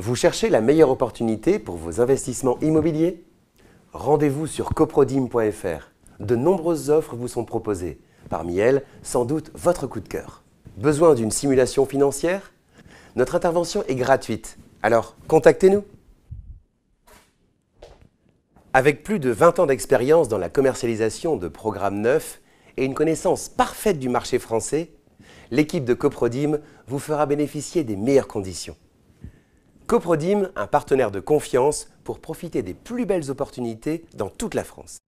Vous cherchez la meilleure opportunité pour vos investissements immobiliers Rendez-vous sur coprodim.fr. De nombreuses offres vous sont proposées. Parmi elles, sans doute votre coup de cœur. Besoin d'une simulation financière Notre intervention est gratuite. Alors, contactez-nous. Avec plus de 20 ans d'expérience dans la commercialisation de programmes neufs et une connaissance parfaite du marché français, l'équipe de Coprodim vous fera bénéficier des meilleures conditions. Coprodim, un partenaire de confiance pour profiter des plus belles opportunités dans toute la France.